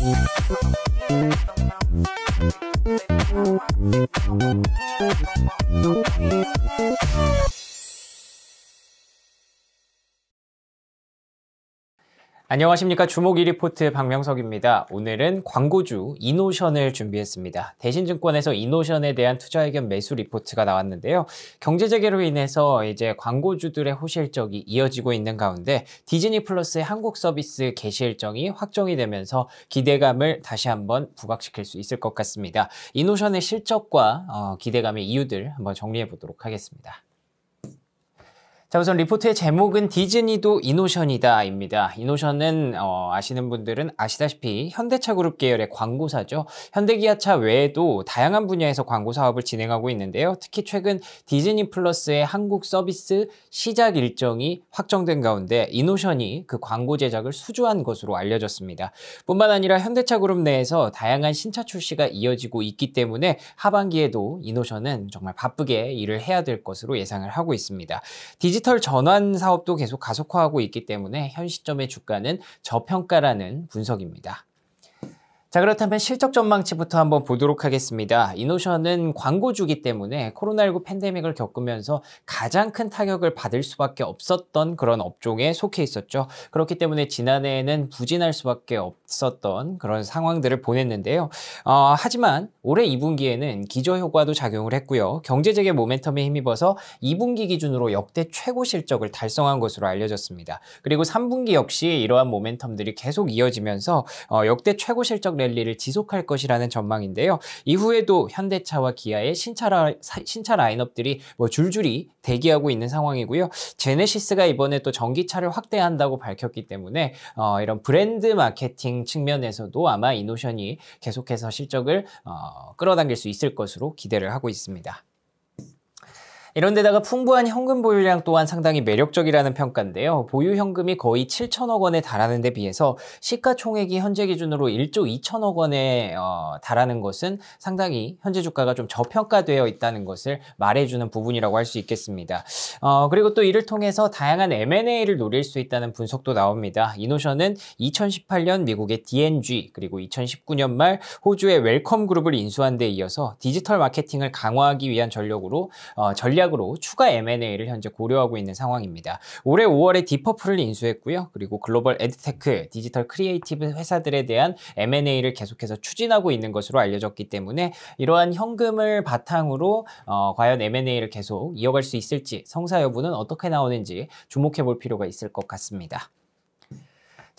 Thank you. 안녕하십니까 주목이 리포트 박명석입니다. 오늘은 광고주 이노션을 준비했습니다. 대신증권에서 이노션에 대한 투자의견 매수 리포트가 나왔는데요. 경제재개로 인해서 이제 광고주들의 호실적이 이어지고 있는 가운데 디즈니 플러스의 한국 서비스 개시 일정이 확정이 되면서 기대감을 다시 한번 부각시킬 수 있을 것 같습니다. 이노션의 실적과 어, 기대감의 이유들 한번 정리해 보도록 하겠습니다. 자 우선 리포트의 제목은 디즈니도 이노션이다 입니다. 이노션은 어, 아시는 분들은 아시다시피 현대차 그룹 계열의 광고사죠. 현대기아차 외에도 다양한 분야에서 광고 사업을 진행하고 있는데요. 특히 최근 디즈니 플러스의 한국 서비스 시작 일정이 확정된 가운데 이노션이 그 광고 제작을 수주한 것으로 알려졌습니다. 뿐만 아니라 현대차 그룹 내에서 다양한 신차 출시가 이어지고 있기 때문에 하반기에도 이노션은 정말 바쁘게 일을 해야 될 것으로 예상을 하고 있습니다. 디즈 디지털 전환 사업도 계속 가속화하고 있기 때문에 현 시점의 주가는 저평가라는 분석입니다. 자 그렇다면 실적 전망치부터 한번 보도록 하겠습니다. 이노션은 광고주기 때문에 코로나19 팬데믹을 겪으면서 가장 큰 타격을 받을 수밖에 없었던 그런 업종에 속해 있었죠. 그렇기 때문에 지난해에는 부진할 수밖에 없었던 그런 상황들을 보냈는데요. 어, 하지만 올해 2분기에는 기저효과도 작용을 했고요. 경제적인 모멘텀에 힘입어서 2분기 기준으로 역대 최고 실적을 달성한 것으로 알려졌습니다. 그리고 3분기 역시 이러한 모멘텀들이 계속 이어지면서 어, 역대 최고 실적 랠리를 지속할 것이라는 전망인데요. 이후에도 현대차와 기아의 신차, 라, 신차 라인업들이 뭐 줄줄이 대기하고 있는 상황이고요. 제네시스가 이번에 또 전기차를 확대한다고 밝혔기 때문에 어, 이런 브랜드 마케팅 측면에서도 아마 이노션이 계속해서 실적을 어, 끌어당길 수 있을 것으로 기대를 하고 있습니다. 이런 데다가 풍부한 현금 보유량 또한 상당히 매력적이라는 평가인데요. 보유 현금이 거의 7천억 원에 달하는 데 비해서 시가총액이 현재 기준으로 1조 2천억 원에 어, 달하는 것은 상당히 현재 주가가 좀 저평가되어 있다는 것을 말해주는 부분이라고 할 수 있겠습니다. 어, 그리고 또 이를 통해서 다양한 M&A를 노릴 수 있다는 분석도 나옵니다. 이노션은 2018년 미국의 DNG 그리고 2019년 말 호주의 웰컴 그룹을 인수한 데 이어서 디지털 마케팅을 강화하기 위한 전력으로 어, 전략 전략으로 추가 M&A를 현재 고려하고 있는 상황입니다. 올해 5월에 디퍼플을 인수했고요. 그리고 글로벌 에드테크, 디지털 크리에이티브 회사들에 대한 M&A를 계속해서 추진하고 있는 것으로 알려졌기 때문에 이러한 현금을 바탕으로 어, 과연 M&A를 계속 이어갈 수 있을지 성사 여부는 어떻게 나오는지 주목해 볼 필요가 있을 것 같습니다.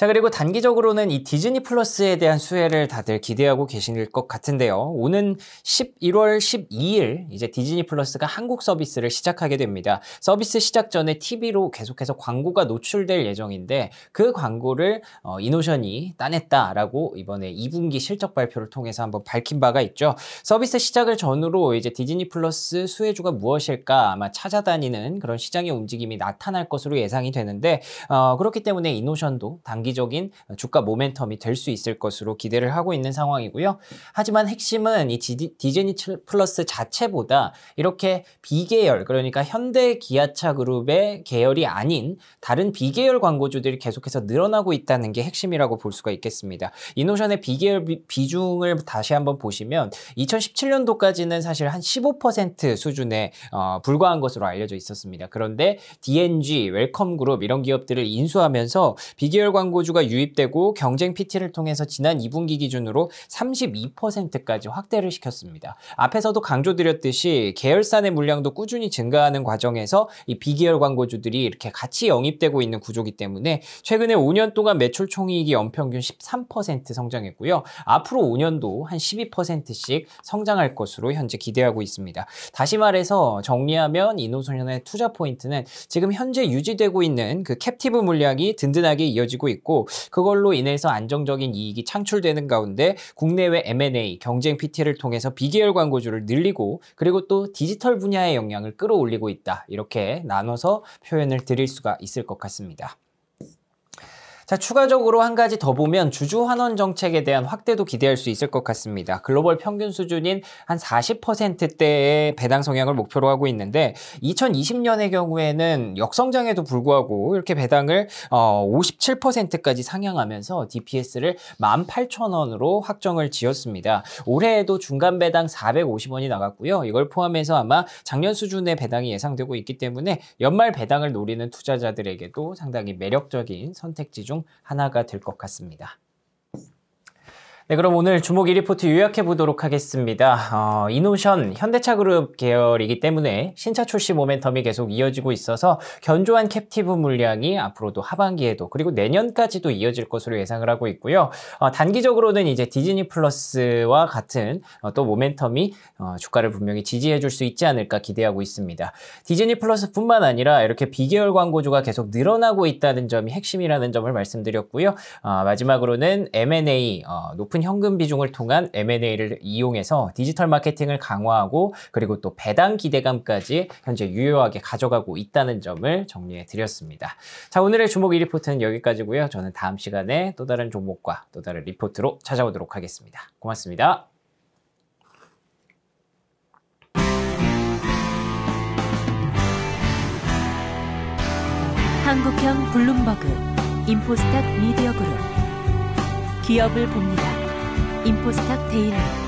자, 그리고 단기적으로는 이 디즈니 플러스에 대한 수혜를 다들 기대하고 계실 것 같은데요. 오는 11월 12일 이제 디즈니 플러스가 한국 서비스를 시작하게 됩니다. 서비스 시작 전에 TV로 계속해서 광고가 노출될 예정인데 그 광고를 어, 이노션이 따냈다라고 이번에 2분기 실적 발표를 통해서 한번 밝힌 바가 있죠. 서비스 시작을 전후로 이제 디즈니 플러스 수혜주가 무엇일까 아마 찾아다니는 그런 시장의 움직임이 나타날 것으로 예상이 되는데 어, 그렇기 때문에 이노션도 단기 장기적인 주가 모멘텀이 될 수 있을 것으로 기대를 하고 있는 상황이고요. 하지만 핵심은 이 디즈니 플러스 자체보다 이렇게 비계열 그러니까 현대 기아차 그룹의 계열이 아닌 다른 비계열 광고주들이 계속해서 늘어나고 있다는 게 핵심이라고 볼 수가 있겠습니다. 이노션의 비계열 비, 중을 다시 한번 보시면 2017년도까지는 사실 한 15% 수준에 어, 불과한 것으로 알려져 있었습니다. 그런데 DNG, 웰컴그룹 이런 기업들을 인수하면서 비계열 광고 광고주가 유입되고 경쟁 PT를 통해서 지난 2분기 기준으로 32%까지 확대를 시켰습니다. 앞에서도 강조드렸듯이 계열사 내 물량도 꾸준히 증가하는 과정에서 이 비계열 광고주들이 이렇게 같이 영입되고 있는 구조기 이 때문에 최근에 5년 동안 매출 총이익이 연평균 13% 성장했고요. 앞으로 5년도 한 12%씩 성장할 것으로 현재 기대하고 있습니다. 다시 말해서 정리하면 이노소년의 투자 포인트는 지금 현재 유지되고 있는 그 캡티브 물량이 든든하게 이어지고 있고 있고 그걸로 인해서 안정적인 이익이 창출되는 가운데 국내외 M&A 경쟁 PT를 통해서 비계열 광고주를 늘리고 그리고 또 디지털 분야의 영향을 끌어올리고 있다. 이렇게 나눠서 표현을 드릴 수가 있을 것 같습니다. 자, 추가적으로 한 가지 더 보면 주주 환원 정책에 대한 확대도 기대할 수 있을 것 같습니다. 글로벌 평균 수준인 한 40%대의 배당 성향을 목표로 하고 있는데 2020년의 경우에는 역성장에도 불구하고 이렇게 배당을 어, 57%까지 상향하면서 DPS를 18,000원으로 확정을 지었습니다. 올해에도 중간 배당 450원이 나갔고요. 이걸 포함해서 아마 작년 수준의 배당이 예상되고 있기 때문에 연말 배당을 노리는 투자자들에게도 상당히 매력적인 선택지 중중 하나가 될 것 같습니다. 네, 그럼 오늘 주목 1리포트 요약해 보도록 하겠습니다. 어, 이노션 현대차그룹 계열이기 때문에 신차 출시 모멘텀이 계속 이어지고 있어서 견조한 캡티브 물량이 앞으로도 하반기에도 그리고 내년까지도 이어질 것으로 예상을 하고 있고요. 어, 단기적으로는 이제 디즈니 플러스와 같은 어, 또 모멘텀이 어, 주가를 분명히 지지해 줄 수 있지 않을까 기대하고 있습니다. 디즈니 플러스뿐만 아니라 이렇게 비계열 광고주가 계속 늘어나고 있다는 점이 핵심이라는 점을 말씀드렸고요. 어, 마지막으로는 M&A 어, 높은 높은 현금 비중을 통한 M&A를 이용해서 디지털 마케팅을 강화하고 그리고 또 배당 기대감까지 현재 유효하게 가져가고 있다는 점을 정리해 드렸습니다. 자, 오늘의 주목 2리포트는 여기까지고요. 저는 다음 시간에 또 다른 종목과 또 다른 리포트로 찾아오도록 하겠습니다. 고맙습니다. 한국형 블룸버그 인포스탁 미디어 그룹 기업을 봅니다. 인포스탁 데일리